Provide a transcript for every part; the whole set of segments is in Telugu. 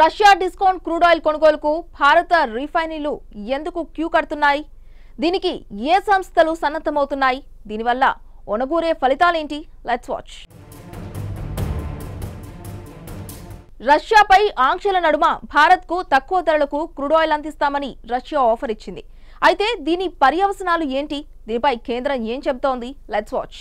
రష్యా డిస్కౌంట్ క్రూడ్ ఆయిల్ కొనుగోలుకు భారత రిఫైనరీలు ఎందుకు క్యూ కడుతున్నాయి దీనికి ఏ సంస్థలు సన్నద్ధమవుతున్నాయి దీనివల్ల ఒనగూరే ఫలితాలేంటి లెట్స్ వాచ్ రష్యాపై ఆంక్షల నడుమ భారత్కు తక్కువ ధరలకు క్రూడ్ ఆయిల్ అందిస్తామని రష్యా ఆఫర్ ఇచ్చింది అయితే దీని పర్యవసనాలు ఏంటి దీనిపై కేంద్రం ఏం చెబుతోంది లెట్స్ వాచ్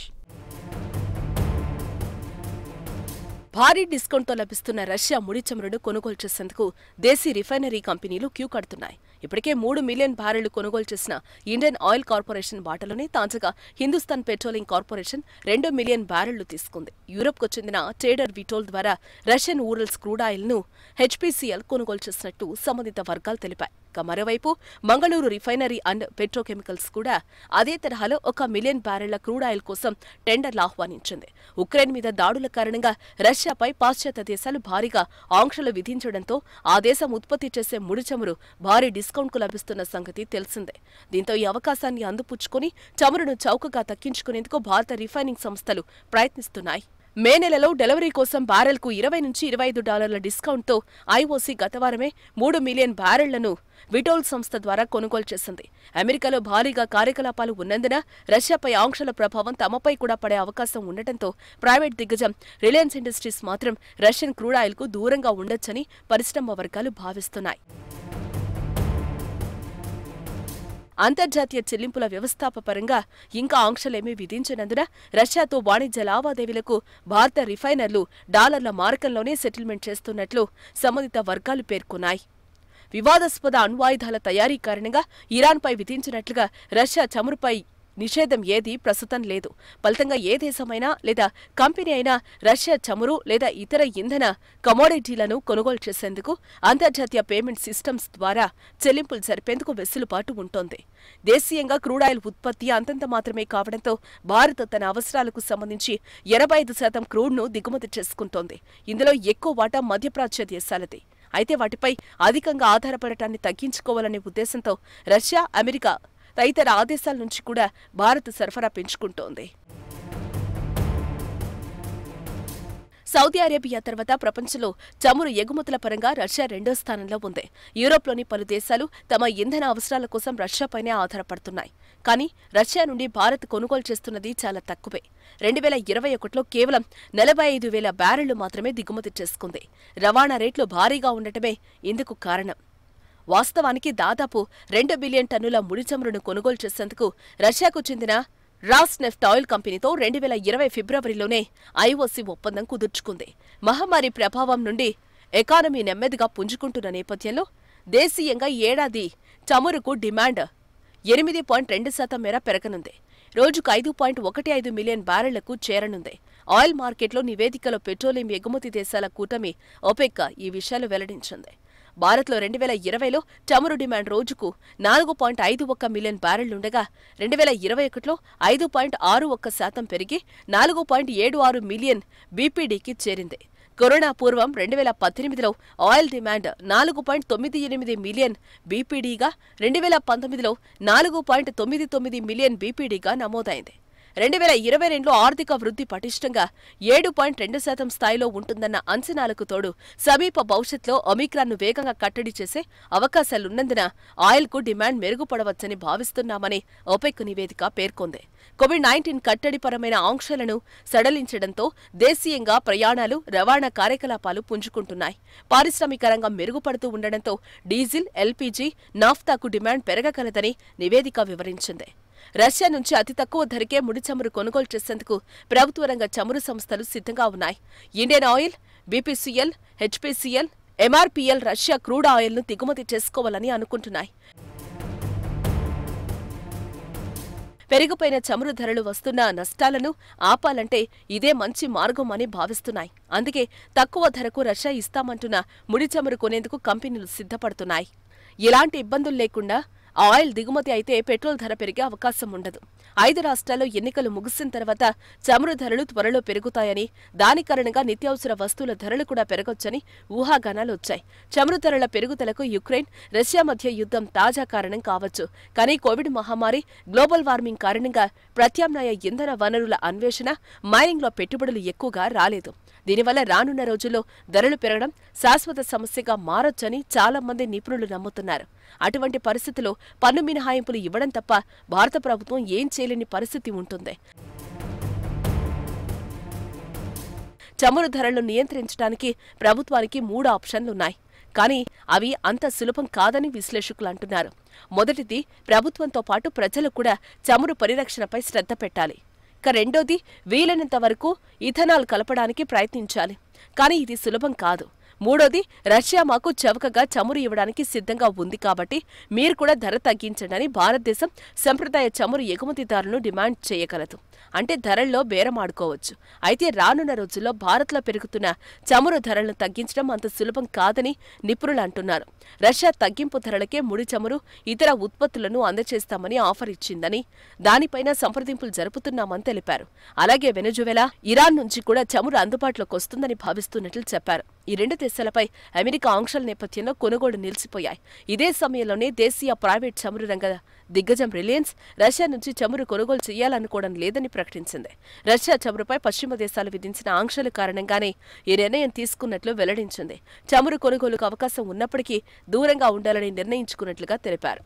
భారీ డిస్కౌంట్తో లభిస్తున్న రష్యా ముడి చమురును కొనుగోలు చేసేందుకు దేశీ రిఫైనరీ కంపెనీలు క్యూ కడుతున్నాయి ఇప్పటికే మూడు మిలియన్ బ్యారెళ్లు కొనుగోలు చేసిన ఇండియన్ ఆయిల్ కార్పొరేషన్ బాటలోనే తాజాగా హిందుస్థాన్ పెట్రోలియం కార్పొరేషన్ రెండు మిలియన్ బ్యారెళ్లు తీసుకుంది యూరప్కు చెందిన ట్రేడర్ విటోల్ ద్వారా రష్యన్ ఊరల్స్ క్రూడ్ ను హెచ్పీసీఎల్ కొనుగోలు చేసినట్టు సంబంధిత వర్గాలు తెలిపాయి ఇక మరోవైపు మంగళూరు రిఫైనరీ అండ్ పెట్రోకెమికల్స్ కూడా అదే తరహాలో ఒక మిలియన్ బ్యారెళ్ల క్రూడాయిల్ కోసం టెండర్లు ఆహ్వానించింది ఉక్రెయిన్ మీద దాడుల కారణంగా రష్యాపై పాశ్చాత్య దేశాలు భారీగా ఆంక్షలు విధించడంతో ఆ దేశం ఉత్పత్తి చేసే ముడి చమురు భారీ డిస్కౌంట్కు లభిస్తున్న సంగతి తెలిసిందే దీంతో ఈ అవకాశాన్ని అందుపుచ్చుకుని చమురును చౌకగా తగ్గించుకునేందుకు భారత రిఫైనింగ్ సంస్థలు ప్రయత్నిస్తున్నాయి మే నెలలో డెలివరీ కోసం కు ఇరవై నుంచి ఇరవై ఐదు డాలర్ల డిస్కౌంట్తో ఐఓసీ గతవారమే మూడు మిలియన్ బ్యారెళ్లను విటోల్ సంస్థ ద్వారా కొనుగోలు చేసింది అమెరికాలో భారీగా కార్యకలాపాలు ఉన్నందున రష్యాపై ఆంక్షల ప్రభావం తమపై కూడా పడే అవకాశం ఉండటంతో ప్రైవేట్ దిగ్గజం రిలయన్స్ ఇండస్ట్రీస్ మాత్రం రష్యన్ క్రూడాయిల్ కు దూరంగా ఉండొచ్చని పరిశ్రమ వర్గాలు భావిస్తున్నాయి అంతర్జాతీయ చెల్లింపుల వ్యవస్థాపపరంగా ఇంకా ఆంక్షలేమీ విధించినందున రష్యాతో వాణిజ్య లావాదేవీలకు భారత రిఫైనర్లు డాలర్ల మార్గంలోనే సెటిల్మెంట్ చేస్తున్నట్లు సంబంధిత వర్గాలు పేర్కొన్నాయి వివాదాస్పద అణ్వాయుధాల తయారీ కారణంగా ఇరాన్పై విధించినట్లుగా రష్యా చమురుపై నిషేధం ఏది ప్రస్తుతం లేదు ఫలితంగా ఏ దేశమైనా లేదా కంపెనీ అయినా రష్యా చమురు లేదా ఇతర ఇంధన కమోడిటీలను కొనుగోలు చేసేందుకు అంతర్జాతీయ పేమెంట్ సిస్టమ్స్ ద్వారా చెల్లింపులు జరిపేందుకు వెసులుబాటు ఉంటోంది దేశీయంగా క్రూడాయిల్ ఉత్పత్తి అంతంత మాత్రమే కావడంతో భారత్ తన అవసరాలకు సంబంధించి ఎనభై ఐదు శాతం క్రూడ్ను దిగుమతి చేసుకుంటోంది ఇందులో ఎక్కువ వాటా మధ్యప్రాచ్య దేశాలది అయితే వాటిపై అధికంగా ఆధారపడటాన్ని తగ్గించుకోవాలనే ఉద్దేశంతో రష్యా అమెరికా తదితర ఆదేశాల నుంచి కూడా భారత్ సరఫరా పెంచుకుంటోంది సౌదీ అరేబియా తర్వాత ప్రపంచంలో చమురు ఎగుమతుల పరంగా రష్యా రెండో స్థానంలో ఉంది యూరోప్లోని పలు దేశాలు తమ ఇంధన అవసరాల కోసం రష్యాపైనే ఆధారపడుతున్నాయి కానీ రష్యా నుండి భారత్ కొనుగోలు చేస్తున్నది చాలా తక్కువే రెండు వేల ఇరవై ఒకటిలో కేవలం నలభై ఐదు వేల బ్యారెళ్లు మాత్రమే దిగుమతి చేసుకుంది రవాణా రేట్లు భారీగా ఉండటమే ఇందుకు కారణం వాస్తవానికి దాదాపు రెండు బిలియన్ టన్నుల ముడిచమురును కొనుగోలు చేసేందుకు రష్యాకు చెందిన రాస్ నెఫ్ట్ ఆయిల్ కంపెనీతో రెండు వేల ఇరవై ఫిబ్రవరిలోనే ఐఓసీ ఒప్పందం కుదుర్చుకుంది మహమ్మారి ప్రభావం నుండి ఎకానమీ నెమ్మదిగా పుంజుకుంటున్న నేపథ్యంలో దేశీయంగా ఏడాది చమురుకు డిమాండ్ ఎనిమిది పాయింట్ రెండు శాతం మేర పెరగనుంది రోజుకు ఐదు పాయింట్ ఒకటి ఐదు మిలియన్ బ్యారెళ్లకు చేరనుంది ఆయిల్ మార్కెట్లో నివేదికలో పెట్రోలియం ఎగుమతి దేశాల కూటమి ఒపెక్క ఈ విషయాలు వెల్లడించింది భారత్లో రెండు వేల ఇరవైలో చమురు డిమాండ్ రోజుకు నాలుగు పాయింట్ ఐదు ఒక్క మిలియన్ బ్యారెళ్లుండగా రెండు వేల ఇరవై ఒకటిలో ఐదు పాయింట్ ఆరు ఒక్క శాతం పెరిగి నాలుగు పాయింట్ ఏడు ఆరు మిలియన్ బీపీడీకి చేరింది కరోనా పూర్వం రెండు వేల పద్దెనిమిదిలో ఆయిల్ డిమాండ్ నాలుగు పాయింట్ తొమ్మిది ఎనిమిది మిలియన్ బీపీడీగా రెండు వేల పంతొమ్మిదిలో నాలుగు పాయింట్ తొమ్మిది తొమ్మిది మిలియన్ బీపీడీగా నమోదైంది రెండు వేల ఇరవై రెండులో ఆర్థిక వృద్ధి పటిష్టంగా ఏడు పాయింట్ రెండు శాతం స్థాయిలో ఉంటుందన్న అంచనాలకు తోడు సమీప భవిష్యత్లో ఒమిక్రాన్ను వేగంగా కట్టడి చేసే అవకాశాలున్నందున ఆయిల్కు డిమాండ్ మెరుగుపడవచ్చని భావిస్తున్నామని ఒపెక్ నివేదిక పేర్కొంది కోవిడ్ నైన్టీన్ కట్టడిపరమైన ఆంక్షలను సడలించడంతో దేశీయంగా ప్రయాణాలు రవాణా కార్యకలాపాలు పుంజుకుంటున్నాయి పారిశ్రామిక రంగం మెరుగుపడుతూ ఉండడంతో డీజిల్ ఎల్పీజీ నాఫ్తాకు డిమాండ్ పెరగగలదని నివేదిక వివరించింది రష్యా నుంచి అతి తక్కువ ధరకే ముడి చమురు కొనుగోలు చేసేందుకు ప్రభుత్వ రంగ చమురు సంస్థలు సిద్ధంగా ఉన్నాయి Indian oil BPCL HPCL MRPL Russia crude ఆయిల్ను దిగుమతి చేసుకోవాలని అనుకుంటున్నాయి పెరిగిపోయిన చమురు ధరలు వస్తున్న నష్టాలను ఆపాలంటే ఇదే మంచి మార్గం అని భావిస్తున్నాయి అందుకే తక్కువ ధరకు రష్యా ఇస్తామంటున్న ముడి చమురు కొనేందుకు కంపెనీలు సిద్ధపడుతున్నాయి ఎలాంటి ఇబ్బందులు లేకుండా ఆయిల్ దిగుమతి అయితే పెట్రోల్ ధర పెరిగే అవకాశం ఉండదు ఐదు రాష్ట్రాల్లో ఎన్నికలు ముగిసిన తర్వాత చమురు ధరలు త్వరలో పెరుగుతాయని దాని కారణంగా నిత్యావసర వస్తువుల ధరలు కూడా పెరగొచ్చని ఊహాగానాలు వచ్చాయి చమురు ధరల పెరుగుదలకు యుక్రెయిన్ రష్యా మధ్య యుద్ధం తాజా కారణం కావచ్చు కానీ కోవిడ్ మహమ్మారి గ్లోబల్ వార్మింగ్ కారణంగా ప్రత్యామ్నాయ ఇంధన వనరుల అన్వేషణ మైనింగ్లో పెట్టుబడులు ఎక్కువగా రాలేదు దీనివల్ల రానున్న రోజుల్లో ధరలు పెరగడం శాశ్వత సమస్యగా మారొచ్చని చాలా మంది నిపుణులు నమ్ముతున్నారు అటువంటి పరిస్థితిలో పన్ను మినహాయింపులు ఇవ్వడం తప్ప భారత ప్రభుత్వం ఏం చేయలేని పరిస్థితి ఉంటుంది చమురు ధరలను నియంత్రించడానికి ప్రభుత్వానికి మూడు ఆప్షన్లున్నాయి కానీ అవి అంత సులభం కాదని విశ్లేషకులు అంటున్నారు మొదటిది ప్రభుత్వంతో పాటు ప్రజలు కూడా చమురు పరిరక్షణపై శ్రద్ధ పెట్టాలి ఇక రెండోది వీలైనంత వరకు ఇథనాల్ కలపడానికి ప్రయత్నించాలి కానీ ఇది సులభం కాదు మూడోది రష్యా మాకు చవకగా చమురు ఇవ్వడానికి సిద్ధంగా ఉంది కాబట్టి మీరు కూడా ధర తగ్గించండి అని భారతదేశం సంప్రదాయ చమురు ఎగుమతిదారులను డిమాండ్ చేయగలదు అంటే ధరల్లో బేరమాడుకోవచ్చు అయితే రానున్న రోజుల్లో భారత్లో పెరుగుతున్న చమురు ధరలను తగ్గించడం అంత సులభం కాదని నిపుణులు అంటున్నారు రష్యా తగ్గింపు ధరలకే ముడి చమురు ఇతర ఉత్పత్తులను అందజేస్తామని ఆఫర్ ఇచ్చిందని దానిపైన సంప్రదింపులు జరుపుతున్నామని తెలిపారు అలాగే వెనుజువెలా ఇరాన్ నుంచి కూడా చమురు అందుబాటులోకి వస్తుందని భావిస్తున్నట్లు చెప్పారు ఈ రెండు దేశాలపై అమెరికా ఆంక్షల నేపథ్యంలో కొనుగోలు నిలిచిపోయాయి ఇదే సమయంలోనే దేశీయ ప్రైవేట్ చమురు రంగ దిగ్గజం రిలయన్స్ రష్యా నుంచి చమురు కొనుగోలు చేయాలనుకోవడం లేదని ప్రకటించింది రష్యా చమురుపై పశ్చిమ దేశాలు విధించిన ఆంక్షల కారణంగానే ఈ నిర్ణయం తీసుకున్నట్లు వెల్లడించింది చమురు కొనుగోలుకు అవకాశం ఉన్నప్పటికీ దూరంగా ఉండాలని నిర్ణయించుకున్నట్లుగా తెలిపారు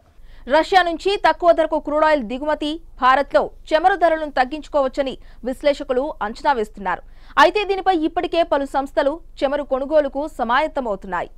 రష్యా నుంచి తక్కువ ధరకు క్రూడాయిల్ దిగుమతి భారత్లో చమురు ధరలను తగ్గించుకోవచ్చని విశ్లేషకులు అంచనా వేస్తున్నారు అయితే దీనిపై ఇప్పటికే పలు సంస్థలు చమురు కొనుగోలుకు సమాయత్తమవుతున్నాయి